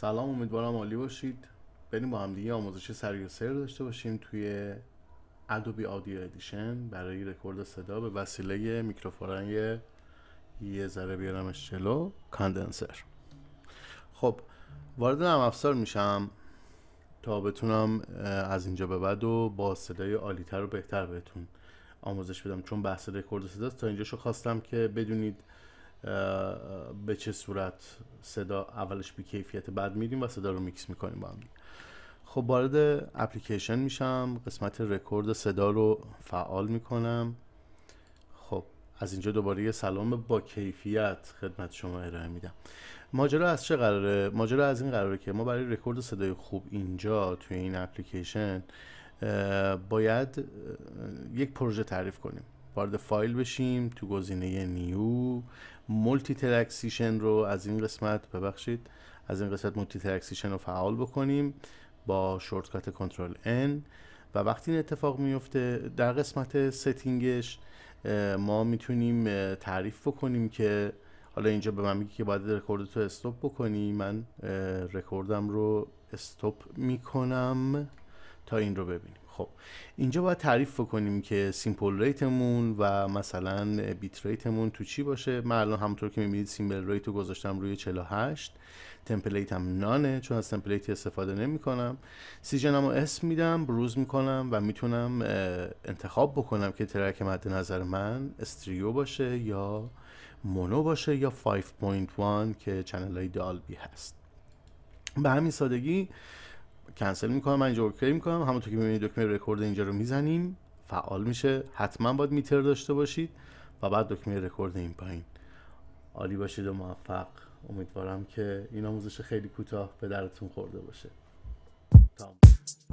سلام امیدوارم عالی باشید بریم با هم دیگه آموزش سری و سر داشته باشیم توی ادوبی آدیو ادیشن برای رکورد صدا به وسیله میکروفون یه ذره بیارمش جلو کاندنسر خب وارد نرم افزار میشم تا بتونم از اینجا به بعد و با صدای عالیتر و بهتر بهتون آموزش بدم چون بحث رکورد است تا اینجاشو خواستم که بدونید به چه صورت صدا اولش بی کیفیت بعد میدیم و صدا رو میکس میکنیم با هم خب وارد اپلیکیشن میشم قسمت رکورد صدا رو فعال میکنم خب از اینجا دوباره یه سلام با کیفیت خدمت شما ارائه میدم ماجرا از چه قراره ماجرا از این قراره که ما برای رکورد صدای خوب اینجا توی این اپلیکیشن باید یک پروژه تعریف کنیم وارد فایل بشیم تو گزینه نیو مولتی ترکسیشن رو از این قسمت ببخشید از این قسمت مولتی ترکسیشن رو فعال بکنیم با شورتکات کنترل ان و وقتی این اتفاق میفته در قسمت ستینگش ما میتونیم تعریف بکنیم که حالا اینجا به من میگه که باید رکورد تو استوب بکنی من رکوردم رو استوب میکنم تا این رو ببینیم خب اینجا باید تعریف بکنیم که سیمپل ریتمون و مثلا بیت ریتمون تو چی باشه من الان همونطور که میبینید سیمپل ریت رو گذاشتم روی 48 تمپلیت هم نانه چون از تمپلیتی استفاده نمی کنم سیژنم اسم میدم بروز میکنم و میتونم انتخاب بکنم که ترک مد نظر من استریو باشه یا مونو باشه یا 5.1 که چنل های دالبی هست به همین سادگی کنسل میکنم من اینجا اوکی میکنم همونطور که میبینید دکمه رکورد اینجا رو میزنیم فعال میشه حتما باید میتر داشته باشید و بعد دکمه رکورد این پایین عالی باشید و موفق امیدوارم که این آموزش خیلی کوتاه به درتون خورده باشه تام.